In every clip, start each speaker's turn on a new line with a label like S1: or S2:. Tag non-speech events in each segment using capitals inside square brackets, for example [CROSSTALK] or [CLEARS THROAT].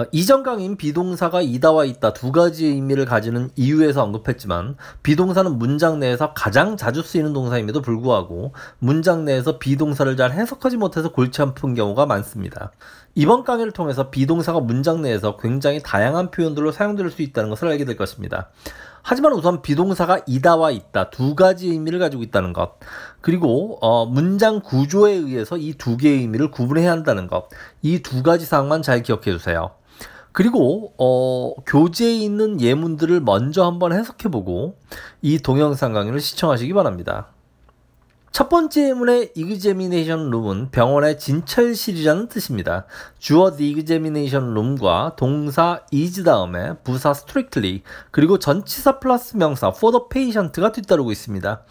S1: 어, 이전 강인 의 비동사가 이다와 있다 두 가지의 의미를 가지는 이유에서 언급했지만 비동사는 문장 내에서 가장 자주 쓰이는 동사임에도 불구하고 문장 내에서 비동사를 잘 해석하지 못해서 골치 아픈 경우가 많습니다. 이번 강의를 통해서 비동사가 문장 내에서 굉장히 다양한 표현들로 사용될 수 있다는 것을 알게 될 것입니다. 하지만 우선 비동사가 이다와 있다 두 가지 의미를 가지고 있다는 것 그리고 어, 문장 구조에 의해서 이 두 개의 의미를 구분해야 한다는 것 이 두 가지 사항만 잘 기억해 주세요. 그리고 어, 교재에 있는 예문들을 먼저 한번 해석해보고 이 동영상 강의를 시청하시기 바랍니다. 첫 번째 예문의 이그제미네이션 룸은 병원의 진찰실이라는 뜻입니다. 주어 디그제미네이션 룸과 동사 is 다음에 부사 strictly 그리고 전치사 플러스 명사 for the patient가 뒤따르고 있습니다.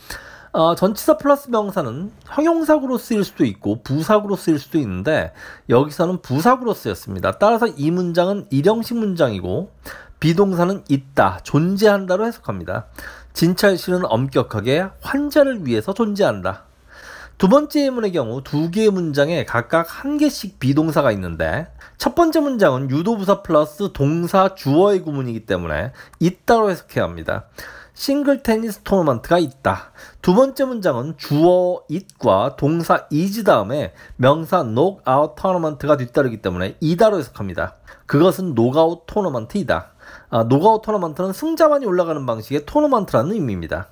S1: 어, 전치사 플러스 명사는 형용사구로 쓰일 수도 있고 부사구로 쓰일 수도 있는데 여기서는 부사구로 쓰였습니다. 따라서 이 문장은 일형식 문장이고 비동사는 있다, 존재한다로 해석합니다. 진찰 실은 엄격하게 환자를 위해서 존재한다. 두 번째 예문의 경우 두 개의 문장에 각각 한 개씩 비동사가 있는데 첫 번째 문장은 유도부사 플러스 동사 주어의 구문이기 때문에 있다로 해석해야 합니다. 싱글 테니스 토너먼트가 있다. 두 번째 문장은 주어 it과 동사 is 다음에 명사 knock-out 토너먼트가 뒤따르기 때문에 이다로 해석합니다. 그것은 노가웃 토너먼트이다. 아, 노가웃 토너먼트는 승자만이 올라가는 방식의 토너먼트라는 의미입니다.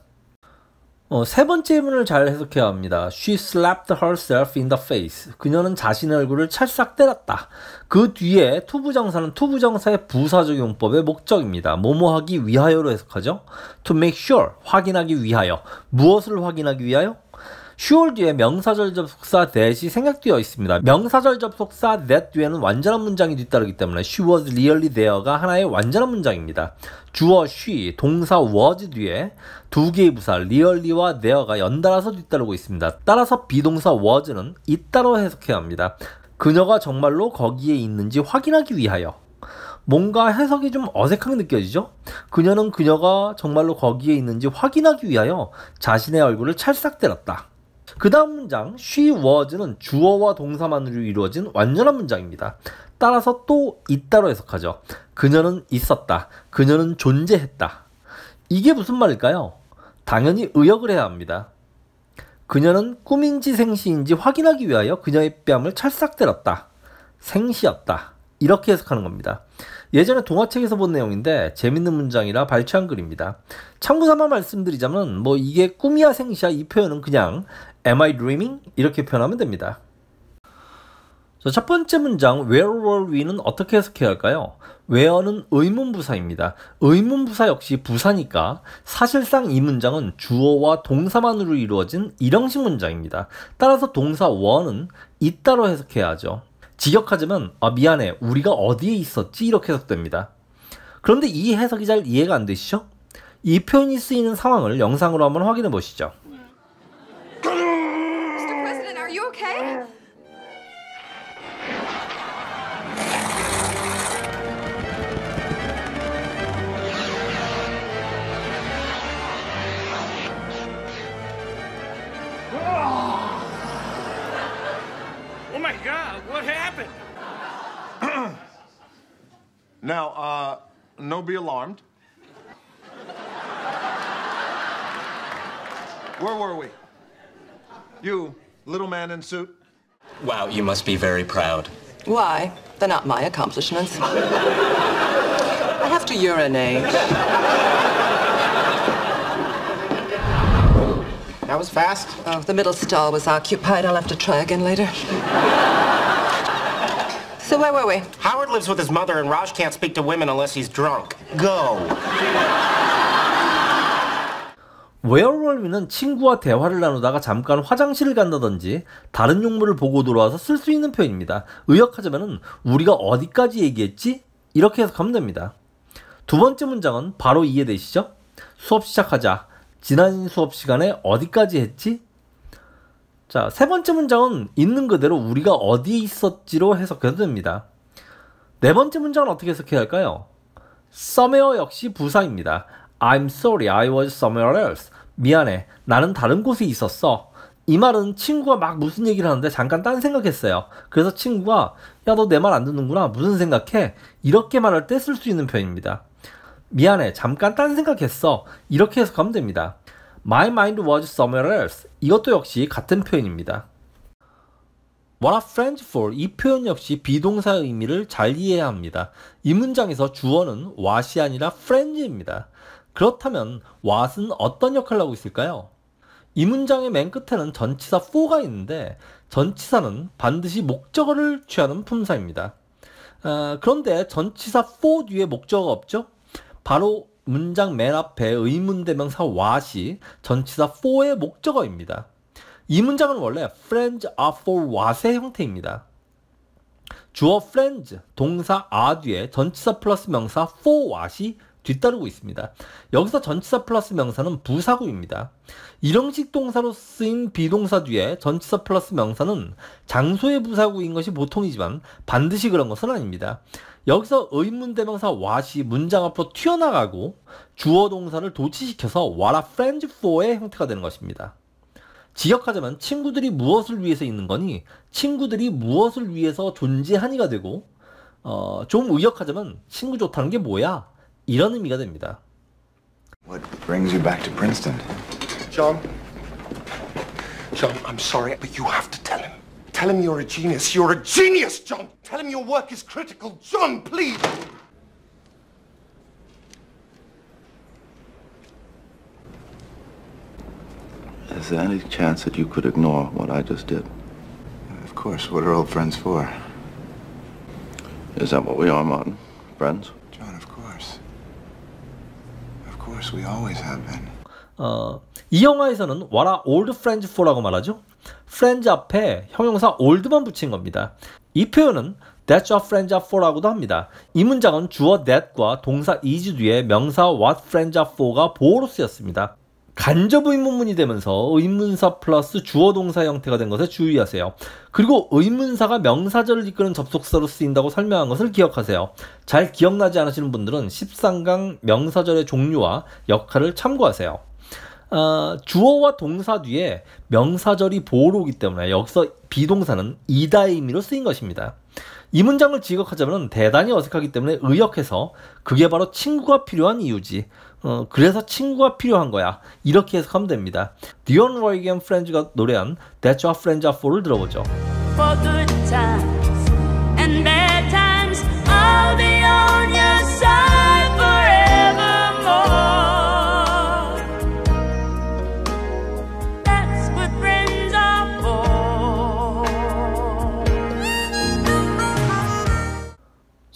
S1: 어, 세 번째 문을 잘 해석해야 합니다. She slapped herself in the face. 그녀는 자신의 얼굴을 찰싹 때렸다. 그 뒤에 투부정사는 투부정사의 부사적용법의 목적입니다. 뭐뭐하기 위하여로 해석하죠. To make sure, 확인하기 위하여. 무엇을 확인하기 위하여? 슈얼 뒤에 명사절 접속사 that이 생략되어 있습니다. 명사절 접속사 that 뒤에는 완전한 문장이 뒤따르기 때문에 she was really there가 하나의 완전한 문장입니다. 주어 she, 동사 was 뒤에 두 개의 부사 really와 there가 연달아서 뒤따르고 있습니다. 따라서 비동사 was는 있다로 해석해야 합니다. 그녀가 정말로 거기에 있는지 확인하기 위하여 뭔가 해석이 좀 어색하게 느껴지죠? 그녀는 그녀가 정말로 거기에 있는지 확인하기 위하여 자신의 얼굴을 찰싹 때렸다. 그 다음 문장 she was는 주어와 동사만으로 이루어진 완전한 문장입니다. 따라서 또 있다로 해석하죠. 그녀는 있었다. 그녀는 존재했다. 이게 무슨 말일까요? 당연히 의역을 해야 합니다. 그녀는 꿈인지 생시인지 확인하기 위하여 그녀의 뺨을 찰싹 때렸다. 생시였다. 이렇게 해석하는 겁니다. 예전에 동화책에서 본 내용인데 재밌는 문장이라 발췌한 글입니다. 참고삼아 말씀드리자면 뭐 이게 꿈이야 생시야 이 표현은 그냥 Am I dreaming? 이렇게 표현하면 됩니다. 첫 번째 문장 where were we는 어떻게 해석해야 할까요? where는 의문부사입니다. 의문부사 역시 부사니까 사실상 이 문장은 주어와 동사만으로 이루어진 일형식 문장입니다. 따라서 동사 원은 r e 는 있다로 해석해야 하죠. 직역하자면 아 미안해 우리가 어디에 있었지 이렇게 해석됩니다. 그런데 이 해석이 잘 이해가 안 되시죠? 이 표현이 쓰이는 상황을 영상으로 한번 확인해 보시죠. okay? Oh my God, what happened? [CLEARS THROAT] now, uh, no be alarmed. Where were we? You little man in suit. Wow, you must be very proud. Why? They're not my accomplishments. I have to urinate. That was fast. Oh, the middle stall was occupied. I'll have to try again later. so where were we? Howard lives with his mother, and Raj can't speak to women unless he's drunk. Go. 웨어럴미는 친구와 대화를 나누다가 잠깐 화장실을 간다든지 다른 용물을 보고 들어와서쓸 수 있는 표현입니다. 의역하자면 우리가 어디까지 얘기했지? 이렇게 해석하면 됩니다. 두 번째 문장은 바로 이해되시죠? 수업 시작하자. 지난 수업 시간에 어디까지 했지? 자, 세 번째 문장은 있는 그대로 우리가 어디에 있었지로 해석해도 됩니다. 네 번째 문장은 어떻게 해석해야 할까요? somewhere 역시 부사입니다. I'm sorry, I was somewhere else. 미안해. 나는 다른 곳에 있었어. 이 말은 친구가 막 무슨 얘기를 하는데 잠깐 딴 생각했어요. 그래서 친구가 야 너 내 말 안 듣는구나 무슨 생각해 이렇게 말할 때쓸수 있는 표현입니다. 미안해 잠깐 딴 생각했어 이렇게 해석하면 됩니다. My mind was somewhere else 이것도 역시 같은 표현입니다. What a friend for 이 표현 역시 비동사의 의미를 잘 이해해야 합니다. 이 문장에서 주어는 what이 아니라 friend입니다. 그렇다면 왓은 어떤 역할을 하고 있을까요? 이 문장의 맨 끝에는 전치사 for가 있는데 전치사는 반드시 목적어를 취하는 품사입니다. 어, 그런데 전치사 for 뒤에 목적어가 없죠? 바로 문장 맨 앞에 의문대명사 what이 전치사 for의 목적어입니다. 이 문장은 원래 friends are for what의 형태입니다. 주어 friends, 동사 are 뒤에 전치사 플러스 명사 for what이 뒤따르고 있습니다. 여기서 전치사 플러스 명사는 부사구입니다. 일형식 동사로 쓰인 비동사 뒤에 전치사 플러스 명사는 장소의 부사구인 것이 보통이지만 반드시 그런 것은 아닙니다. 여기서 의문대명사 what이 문장 앞으로 튀어나가고 주어 동사를 도치시켜서 what are f r i e n d for의 형태가 되는 것입니다. 지역하자면 친구들이 무엇을 위해서 있는 거니 친구들이 무엇을 위해서 존재하니가 되고 어, 좀 의역하자면 친구 좋다는 게 뭐야? 이런 의미가 됩니다. What brings you back to Princeton? John. John, I'm sorry, but you have to tell him. Tell him you're a genius. You're a genius, John. Tell him your work is critical. John, please. Is there any chance that you could ignore what I just did? Of course. What are old friends for? Is that what we are, Martin? Friends? course, we always have been. 어, 이 영화에서는 What are old friends for라고 말하죠. friends 앞에 형용사 old만 붙인 겁니다. 이 표현은 That's what friends are for라고도 합니다. 이 문장은 주어 that과 동사 is 뒤에 명사 what friends are for가 보호로 쓰였습니다. 간접 의문문이 되면서 의문사 플러스 주어 동사 형태가 된 것에 주의하세요. 그리고 의문사가 명사절을 이끄는 접속사로 쓰인다고 설명한 것을 기억하세요. 잘 기억나지 않으시는 분들은 13강 명사절의 종류와 역할을 참고하세요. 어, 주어와 동사 뒤에 명사절이 보호로기 때문에 여기서 비동사는 이다의 의미로 쓰인 것입니다. 이 문장을 지역하자면 대단히 어색하기 때문에 의역해서 그게 바로 친구가 필요한 이유지. 어, 그래서 친구가 필요한 거야. 이렇게 해석하면 됩니다. 디온 로이겐 프렌즈가 노래한 That's What Friends Are For를 들어보죠.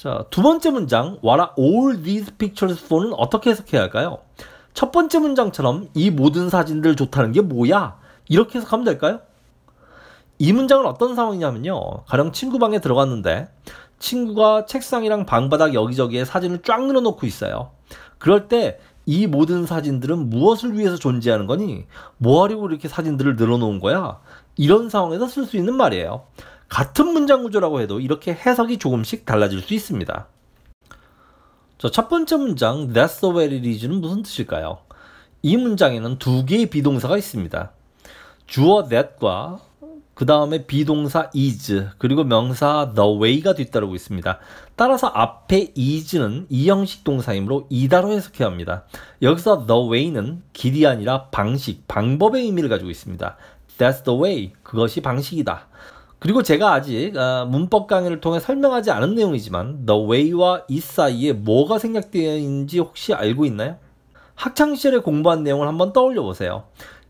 S1: 자, 두 번째 문장 와라 all these pictures for는 어떻게 해석해야 할까요? 첫 번째 문장처럼 이 모든 사진들 좋다는 게 뭐야? 이렇게 해석하면 될까요? 이 문장은 어떤 상황이냐면요. 가령 친구 방에 들어갔는데 친구가 책상이랑 방바닥 여기저기에 사진을 쫙 늘어놓고 있어요. 그럴 때 이 모든 사진들은 무엇을 위해서 존재하는 거니? 뭐 하려고 이렇게 사진들을 늘어놓은 거야? 이런 상황에서 쓸 수 있는 말이에요. 같은 문장 구조라고 해도 이렇게 해석이 조금씩 달라질 수 있습니다. 첫 번째 문장 That's the way it is는 무슨 뜻일까요? 이 문장에는 두 개의 비동사가 있습니다. 주어 that과 그 다음에 비동사 is 그리고 명사 the way가 뒤따르고 있습니다. 따라서 앞에 is는 이형식 동사이므로 이다로 해석해야 합니다. 여기서 the way는 길이 아니라 방식, 방법의 의미를 가지고 있습니다. That's the way. 그것이 방식이다. 그리고 제가 아직 아, 문법 강의를 통해 설명하지 않은 내용이지만 The way와 is 사이에 뭐가 생략되어 있는지 혹시 알고 있나요? 학창시절에 공부한 내용을 한번 떠올려 보세요.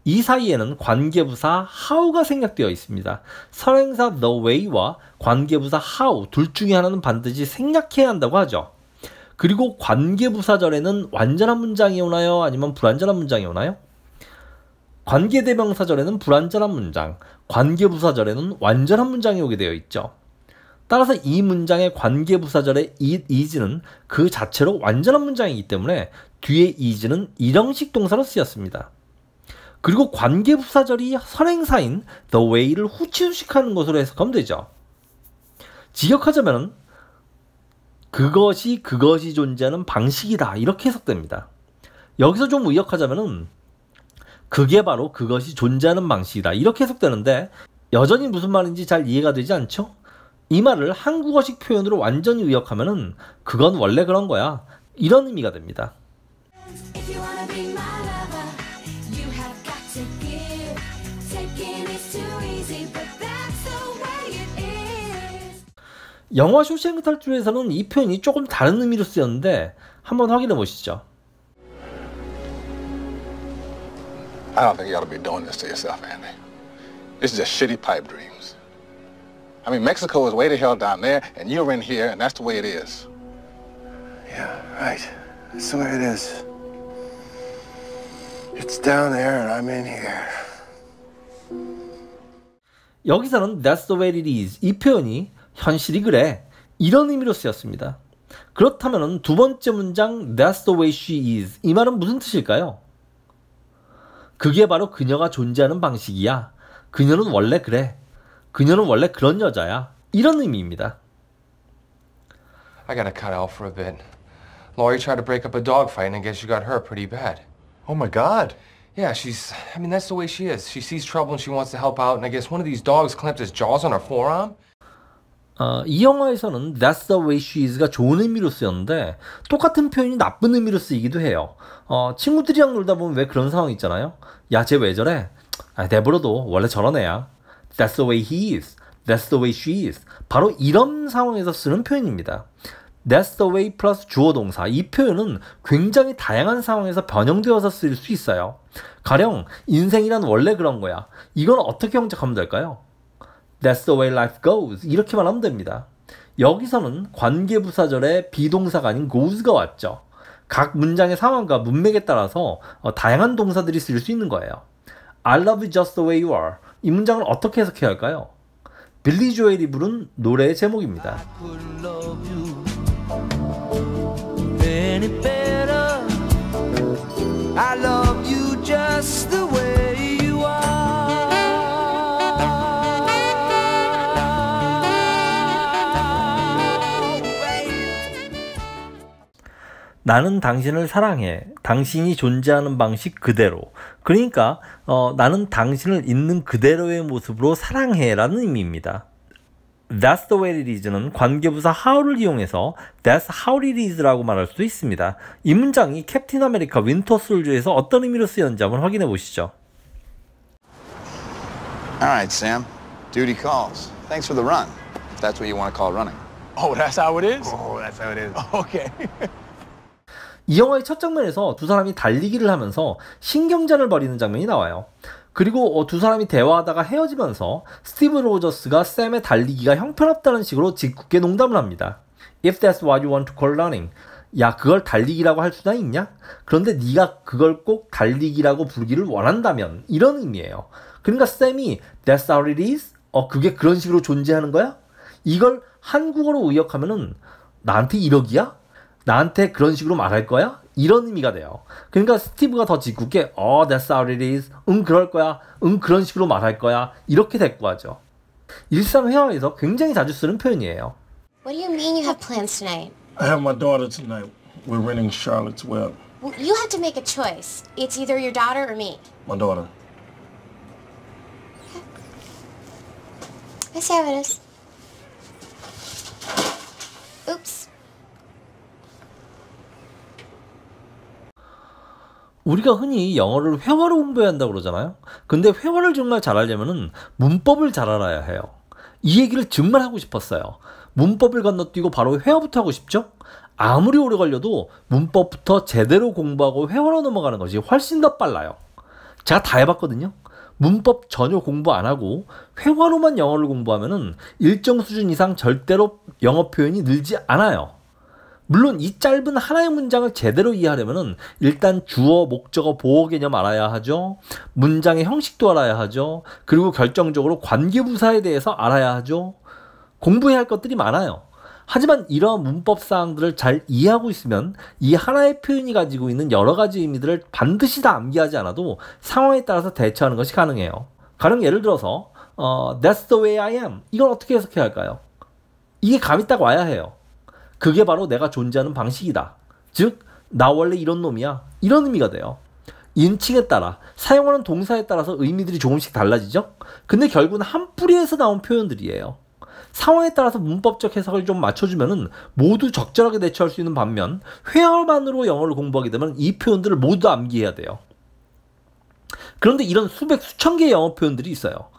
S1: 이 사이에는 관계부사 how가 생략되어 있습니다. 설행사 the way와 관계부사 how 둘 중에 하나는 반드시 생략해야 한다고 하죠. 그리고 관계부사절에는 완전한 문장이 오나요? 아니면 불완전한 문장이 오나요? 관계대명사절에는 불완전한 문장, 관계부사절에는 완전한 문장이 오게 되어 있죠. 따라서 이 문장의 관계부사절의 이지는 그 자체로 완전한 문장이기 때문에 뒤에 이지는 일형식 동사로 쓰였습니다. 그리고 관계부사절이 선행사인 the way를 후치수식하는 것으로 해석하면 되죠. 직역하자면 그것이 그것이 존재하는 방식이다 이렇게 해석됩니다. 여기서 좀의역하자면 그게 바로 그것이 존재하는 방식이다. 이렇게 해석되는데 여전히 무슨 말인지 잘 이해가 되지 않죠? 이 말을 한국어식 표현으로 완전히 의역하면 그건 원래 그런 거야. 이런 의미가 됩니다. 영화 쇼생크 탈출에서는 이 표현이 조금 다른 의미로 쓰였는데 한번 확인해 보시죠. I don't think you ought to be doing this to yourself, Andy. This is just shitty pipe dreams. I mean, Mexico is way to hell down there, and you're in here, and that's the way it is. Yeah, right. That's the way it is. It's down there, and I'm in here. 여기서는 that's the way it is 이 표현이 현실이 그래 이런 의미로 쓰였습니다. 그렇다면 두 번째 문장 that's the way she is 이 말은 무슨 뜻일까요? 그게 바로 그녀가 존재하는 방식이야. 그녀는 원래 그래. 그녀는 원래 그런 여자야. 이런 의미입니다. I gotta cut out for a bit. Laurie tried to break up a dog fight and I guess she got hurt pretty bad. Oh my god. Yeah, she's, I mean, that's the way she is. She sees trouble and she wants to help out, and I guess one of these dogs clamped his jaws on her forearm. 어, 이 영화에서는 That's the way she is가 좋은 의미로 쓰였는데 똑같은 표현이 나쁜 의미로 쓰이기도 해요. 어, 친구들이랑 놀다 보면 왜 그런 상황 있잖아요. 야, 쟤 왜 저래? 아, 내버려둬. 원래 저런 애야. That's the way he is. That's the way she is. 바로 이런 상황에서 쓰는 표현입니다. That's the way plus 주어 동사. 이 표현은 굉장히 다양한 상황에서 변형되어서 쓰일 수 있어요. 가령 인생이란 원래 그런 거야. 이건 어떻게 형작하면 될까요? That's the way life goes. 이렇게만 하면 됩니다. 여기서는 관계부사절에 비동사가 아닌 goes가 왔죠. 각 문장의 상황과 문맥에 따라서 어, 다양한 동사들이 쓰일 수 있는 거예요. I love you just the way you are. 이 문장을 어떻게 해석해야 할까요? 빌리 조엘이 부른 노래의 제목입니다. 나는 당신을 사랑해. 당신이 존재하는 방식 그대로. 그러니까 어, 나는 당신을 있는 그대로의 모습으로 사랑해라는 의미입니다. That's the way it is는 관계부사 how를 이용해서 That's how it is라고 말할 수도 있습니다. 이 문장이 캡틴 아메리카 윈터 솔저에서 어떤 의미로 쓰였는지 한번 확인해 보시죠. Alright, Sam. Duty calls. Thanks for the run. That's what you want to call running. Oh, that's how it is? Oh, that's how it is. Okay. 이 영화의 첫 장면에서 두 사람이 달리기를 하면서 신경전을 벌이는 장면이 나와요. 그리고 어, 두 사람이 대화하다가 헤어지면서 스티브 로저스가 샘의 달리기가 형편없다는 식으로 짓궂게 농담을 합니다. If that's what you want to call running. 야, 그걸 달리기라고 할 수나 있냐? 그런데 네가 그걸 꼭 달리기라고 부르기를 원한다면 이런 의미예요. 그러니까 샘이 that's how it is? 어, 그게 그런 식으로 존재하는 거야? 이걸 한국어로 의역하면은 나한테 이러기야? 나한테 그런 식으로 말할 거야? 이런 의미가 돼요. 그러니까 스티브가 더 짓궂게 어, oh, that's how it is. 응, 그럴 거야. 응, 그런 식으로 말할 거야. 이렇게 대꾸하죠. 일상회화에서 굉장히 자주 쓰는 표현이에요. What do you mean you have plans tonight? I have my daughter tonight. We're renting Charlotte's Web. Well, you have to make a choice. It's either your daughter or me. My daughter. I see how it is. Oops. 우리가 흔히 영어를 회화로 공부해야 한다고 그러잖아요. 근데 회화를 정말 잘하려면 문법을 잘 알아야 해요. 이 얘기를 정말 하고 싶었어요. 문법을 건너뛰고 바로 회화부터 하고 싶죠? 아무리 오래 걸려도 문법부터 제대로 공부하고 회화로 넘어가는 것이 훨씬 더 빨라요. 제가 다 해봤거든요. 문법 전혀 공부 안 하고 회화로만 영어를 공부하면 일정 수준 이상 절대로 영어 표현이 늘지 않아요. 물론 이 짧은 하나의 문장을 제대로 이해하려면 일단 주어, 목적어, 보호 개념 알아야 하죠. 문장의 형식도 알아야 하죠. 그리고 결정적으로 관계부사에 대해서 알아야 하죠. 공부해야 할 것들이 많아요. 하지만 이러한 문법 사항들을 잘 이해하고 있으면 이 하나의 표현이 가지고 있는 여러 가지 의미들을 반드시 다 암기하지 않아도 상황에 따라서 대처하는 것이 가능해요. 가령 예를 들어서 어, That's the way I am. 이걸 어떻게 해석해야 할까요? 이게 감이 딱 와야 해요. 그게 바로 내가 존재하는 방식이다. 즉, 나 원래 이런 놈이야. 이런 의미가 돼요. 인칭에 따라 사용하는 동사에 따라서 의미들이 조금씩 달라지죠. 근데 결국은 한 뿌리에서 나온 표현들이에요. 상황에 따라서 문법적 해석을 좀맞춰주면 모두 적절하게 대처할 수 있는 반면 회화만으로 영어를 공부하게 되면 이 표현들을 모두 암기해야 돼요. 그런데 이런 수백 수천 개의 영어 표현들이 있어요.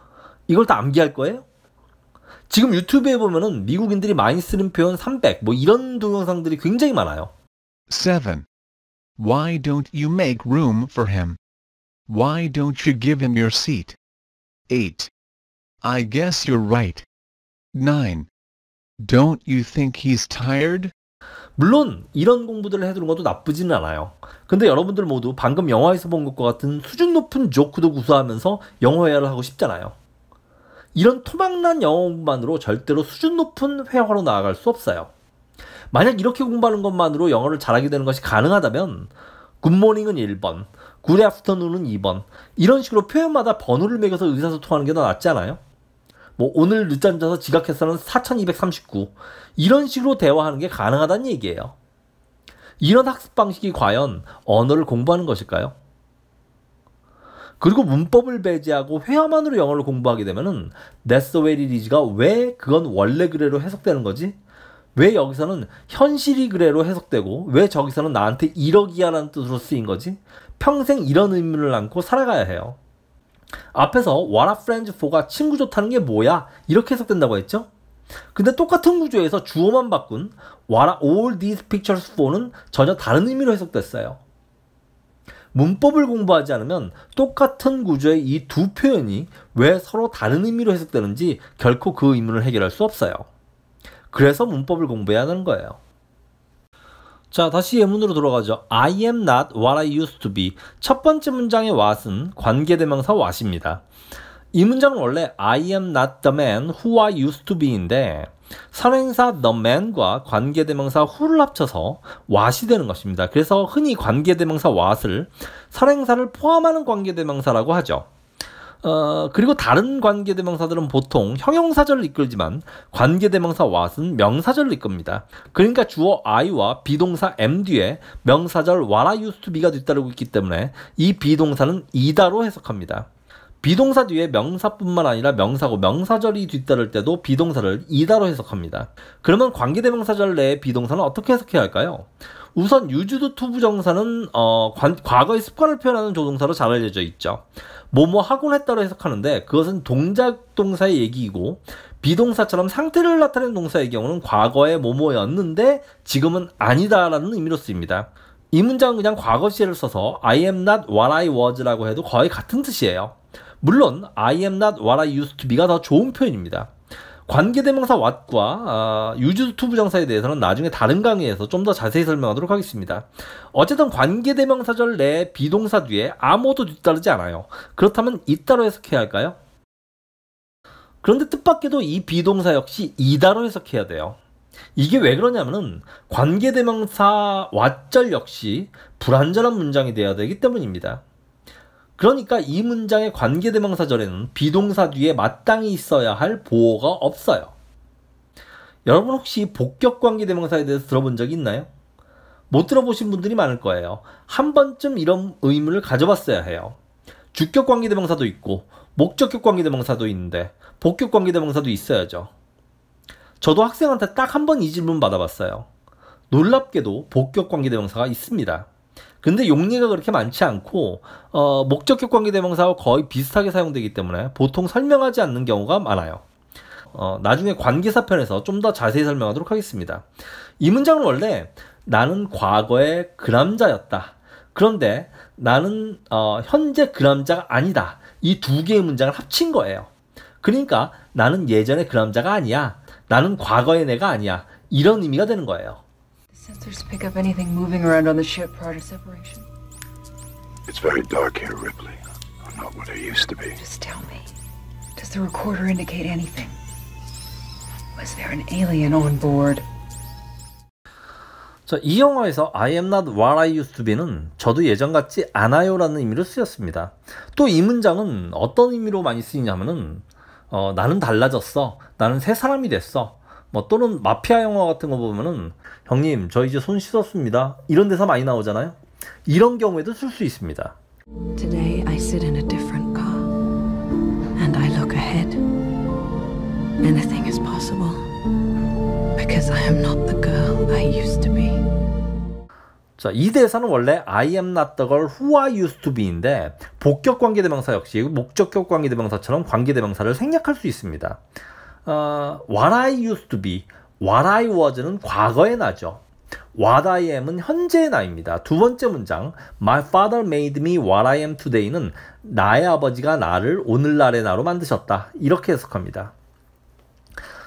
S1: 이걸 다 암기할 거예요? 지금 유튜브에 보면은 미국인들이 많이 쓰는 표현 300, 뭐 이런 동영상들이 굉장히 많아요. 7. Why don't you make room for him? Why don't you give him your seat? 8. I guess you're right. 9. Don't you think he's tired? 물론 이런 공부들을 해두는 것도 나쁘지는 않아요. 근데 여러분들 모두 방금 영화에서 본 것과 같은 수준 높은 조크도 구사하면서 영어 회화를 하고 싶잖아요. 이런 토막난 영어만으로 절대로 수준 높은 회화로 나아갈 수 없어요. 만약 이렇게 공부하는 것만으로 영어를 잘하게 되는 것이 가능하다면 굿모닝은 1번, 굿애프터누는 2번 이런 식으로 표현마다 번호를 매겨서 의사소통하는 게 더 낫지 않아요? 뭐 오늘 늦잠 자서 지각해서는 4239 이런 식으로 대화하는 게 가능하다는 얘기예요. 이런 학습 방식이 과연 언어를 공부하는 것일까요? 그리고 문법을 배제하고 회화만으로 영어를 공부하게 되면은 That's the way it is가 왜 그건 원래 그래로 해석되는 거지? 왜 여기서는 현실이 그래로 해석되고 왜 저기서는 나한테 이러기야라는 뜻으로 쓰인 거지? 평생 이런 의문을 안고 살아가야 해요. 앞에서 What a friend for가 친구 좋다는 게 뭐야? 이렇게 해석된다고 했죠? 근데 똑같은 구조에서 주어만 바꾼 What a all these pictures for는 전혀 다른 의미로 해석됐어요. 문법을 공부하지 않으면 똑같은 구조의 이 두 표현이 왜 서로 다른 의미로 해석되는지 결코 그 의문을 해결할 수 없어요. 그래서 문법을 공부해야 하는 거예요. 자, 다시 예문으로 돌아가죠. I am not what I used to be. 첫 번째 문장의 what은 관계대명사 what입니다. 이 문장은 원래 I am not the man who I used to be인데 선행사 너맨과 관계대명사 who를 합쳐서 what이 되는 것입니다. 그래서 흔히 관계대명사 what을 선행사를 포함하는 관계대명사라고 하죠. 어, 그리고 다른 관계대명사들은 보통 형용사절을 이끌지만 관계대명사 what은 명사절을 이끕니다. 그러니까 주어 i와 비동사 am 뒤에 명사절 what I used to be가 뒤따르고 있기 때문에 이 비동사는 이다로 해석합니다. 비동사 뒤에 명사뿐만 아니라 명사고 명사절이 뒤따를 때도 비동사를 이다로 해석합니다. 그러면 관계대명사절 내에 비동사는 어떻게 해석해야 할까요? 우선 유주도 투부정사는 어, 관, 과거의 습관을 표현하는 조동사로 잘 알려져 있죠. 뭐뭐 하곤 했다로 해석하는데 그것은 동작 동사의 얘기이고 비동사처럼 상태를 나타내는 동사의 경우는 과거의 뭐뭐였는데 지금은 아니다라는 의미로 쓰입니다. 이 문장은 그냥 과거 시를 써서 I am not what I was라고 해도 거의 같은 뜻이에요. 물론 I am not what I used to be가 더 좋은 표현입니다. 관계대명사 what과 아, used to 부정사에 대해서는 나중에 다른 강의에서 좀 더 자세히 설명하도록 하겠습니다. 어쨌든 관계대명사절 내 비동사 뒤에 아무도 뒤따르지 않아요. 그렇다면 이따로 해석해야 할까요? 그런데 뜻밖에도 이 비동사 역시 이다로 해석해야 돼요. 이게 왜 그러냐면은 관계대명사 왓절 역시 불완전한 문장이 되어야 되기 때문입니다. 그러니까 이 문장의 관계대명사절에는 비동사 뒤에 마땅히 있어야 할보호가 없어요. 여러분 혹시 복격 관계대명사에 대해서 들어본 적이 있나요? 못 들어보신 분들이 많을 거예요. 한 번쯤 이런 의문을 가져봤어야 해요. 주격 관계대명사도 있고 목적격 관계대명사도 있는데 복격 관계대명사도 있어야죠. 저도 학생한테 딱 한 번 이 질문 받아봤어요. 놀랍게도 복격 관계대명사가 있습니다. 근데 용리가 그렇게 많지 않고 어, 목적격 관계대명사와 거의 비슷하게 사용되기 때문에 보통 설명하지 않는 경우가 많아요. 어, 나중에 관계사 편에서 좀 더 자세히 설명하도록 하겠습니다. 이 문장은 원래 나는 과거의 그 남자였다. 그런데 나는 어, 현재 그 남자가 아니다. 이 두 개의 문장을 합친 거예요. 그러니까 나는 예전의 그 남자가 아니야. 나는 과거의 내가 아니야. 이런 의미가 되는 거예요. Sensors pick up anything moving around on the ship prior to separation. It's very dark here, Ripley. I'm not what I used to be. Just tell me. Does the recorder indicate anything? Was there an alien on board? 자, 이 영화에서 I am not what I used to be는 저도 예전 같지 않아요 라는 의미로 쓰였습니다. 또 이 문장은 어떤 의미로 많이 쓰이냐면은 어, 나는 달라졌어. 나는 새 사람이 됐어. 뭐 또는 마피아 영화 같은 거 보면은 형님 저 이제 손 씻었습니다 이런 대사 많이 나오잖아요 이런 경우에도 쓸 수 있습니다 Today I sit in a different car and I look ahead Anything is possible because I am not the girl I used to be 자, 이 대사는 원래 I am not the girl who I used to be인데 복격 관계대명사 역시 목적격 관계대명사처럼 관계대명사를 생략할 수 있습니다 어, what I used to be, what I was는 과거의 나죠. What I am은 현재의 나입니다. 두 번째 문장, My father made me what I am today는 나의 아버지가 나를 오늘날의 나로 만드셨다. 이렇게 해석합니다.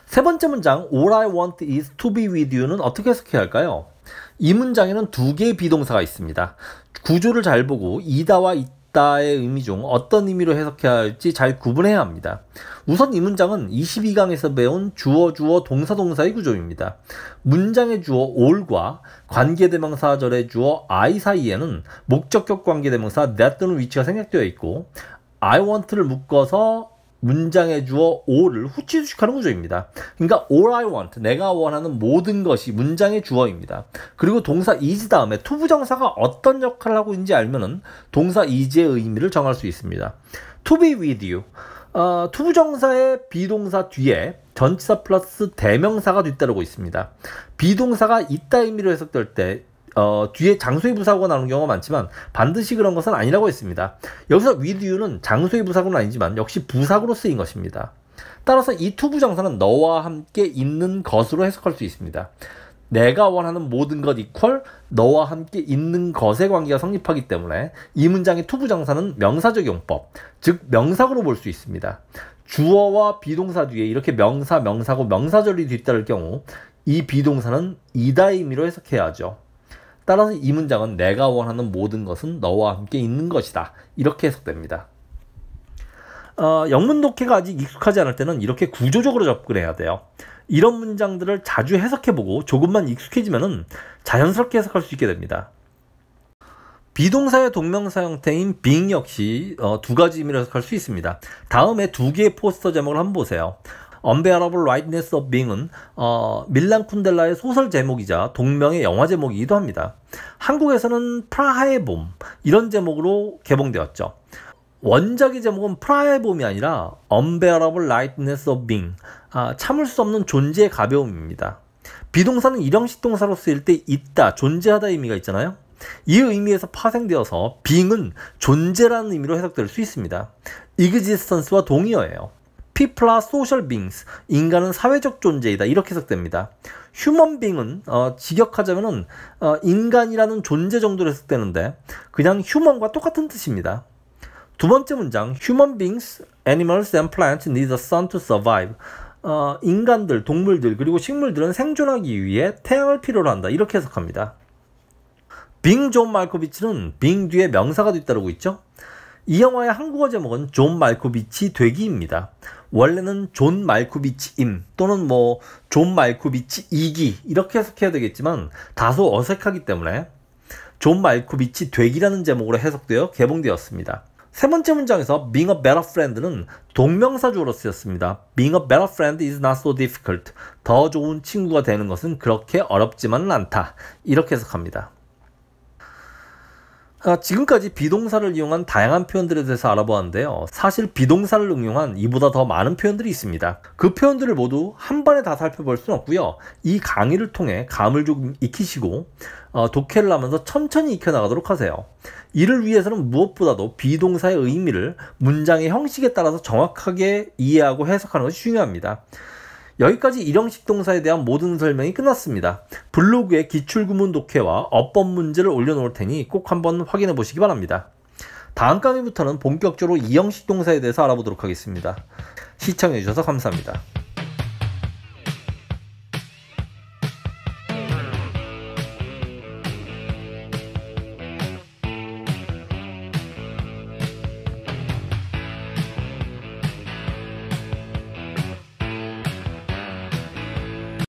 S1: 세 번째 문장, All I want is to be with you는 어떻게 해석해야 할까요? 이 문장에는 두 개의 비동사가 있습니다. 구조를 잘 보고 이다와 없다의 의미 중 어떤 의미로 해석해야 할지 잘 구분해야 합니다. 우선 이 문장은 22강에서 배운 주어 주어 동사 동사의 구조입니다. 문장의 주어 all과 관계대명사절의 주어 I 사이에는 목적격 관계대명사 that 는 위치가 생략되어 있고 I want를 묶어서 문장의 주어 오를 후치수식하는 구조입니다. 그러니까 all I want, 내가 원하는 모든 것이 문장의 주어입니다. 그리고 동사 is 다음에 투부정사가 어떤 역할을 하고 있는지 알면은 동사 is의 의미를 정할 수 있습니다. to be with you. 어, 투부정사의 비동사 뒤에 전치사 플러스 대명사가 뒤따르고 있습니다. 비동사가 있다 의미로 해석될 때 어, 뒤에 장소의 부사고가 나오는 경우가 많지만 반드시 그런 것은 아니라고 했습니다. 여기서 with you는 장소의 부사고는 아니지만 역시 부사고로 쓰인 것입니다. 따라서 이 투부정사는 너와 함께 있는 것으로 해석할 수 있습니다. 내가 원하는 모든 것 equal 너와 함께 있는 것의 관계가 성립하기 때문에 이 문장의 투부정사는 명사적 용법, 즉 명사고로 볼 수 있습니다. 주어와 비동사 뒤에 이렇게 명사, 명사고, 명사절이 뒤따를 경우 이 비동사는 이다의 의미로 해석해야 하죠. 따라서 이 문장은 내가 원하는 모든 것은 너와 함께 있는 것이다. 이렇게 해석됩니다. 어, 영문 독해가 아직 익숙하지 않을 때는 이렇게 구조적으로 접근해야 돼요. 이런 문장들을 자주 해석해보고 조금만 익숙해지면 자연스럽게 해석할 수 있게 됩니다. 비동사의 동명사 형태인 being 역시 어, 두 가지 의미로 해석할 수 있습니다. 다음에 두 개의 포스터 제목을 한번 보세요. Unbearable Lightness of Being은 어, 밀란 쿤델라의 소설 제목이자 동명의 영화 제목이기도 합니다. 한국에서는 프라하의 봄 이런 제목으로 개봉되었죠. 원작의 제목은 프라하의 봄이 아니라 Unbearable Lightness of Being 아, 참을 수 없는 존재의 가벼움입니다. 비동사는 일형식 동사로 쓰일 때 있다, 존재하다 의미가 있잖아요. 이 의미에서 파생되어서 being은 존재라는 의미로 해석될 수 있습니다. existence와 동의어예요. people 소셜 beings. 인간은 사회적 존재이다. 이렇게 해석됩니다. 휴먼 빙은 어, 직역하자면 어, 인간이라는 존재 정도로 해석되는데 그냥 휴먼과 똑같은 뜻입니다. 두 번째 문장 Human beings, animals and plants need the sun to survive. 어, 인간들, 동물들 그리고 식물들은 생존하기 위해 태양을 필요로 한다. 이렇게 해석합니다. 빙존 말코비치는 빙 뒤에 명사가 뒤따르고 있죠. 이 영화의 한국어 제목은 존 말코비치 되기입니다. 원래는 존 말코비치 임 또는 뭐 존 말코비치 이기 이렇게 해석해야 되겠지만 다소 어색하기 때문에 존 말코비치 되기라는 제목으로 해석되어 개봉되었습니다. 세 번째 문장에서 being a better friend는 동명사주로 쓰였습니다. being a better friend is not so difficult. 더 좋은 친구가 되는 것은 그렇게 어렵지만은 않다. 이렇게 해석합니다. 아, 지금까지 비동사를 이용한 다양한 표현들에 대해서 알아보았는데요. 사실 비동사를 응용한 이보다 더 많은 표현들이 있습니다. 그 표현들을 모두 한 번에 다 살펴볼 수는 없고요. 이 강의를 통해 감을 좀 익히시고 어, 독해를 하면서 천천히 익혀나가도록 하세요. 이를 위해서는 무엇보다도 비동사의 의미를 문장의 형식에 따라서 정확하게 이해하고 해석하는 것이 중요합니다. 여기까지 일형식 동사에 대한 모든 설명이 끝났습니다. 블로그에 기출구문 독해와 어법 문제를 올려놓을 테니 꼭 한번 확인해 보시기 바랍니다. 다음 강의부터는 본격적으로 이형식 동사에 대해서 알아보도록 하겠습니다. 시청해주셔서 감사합니다.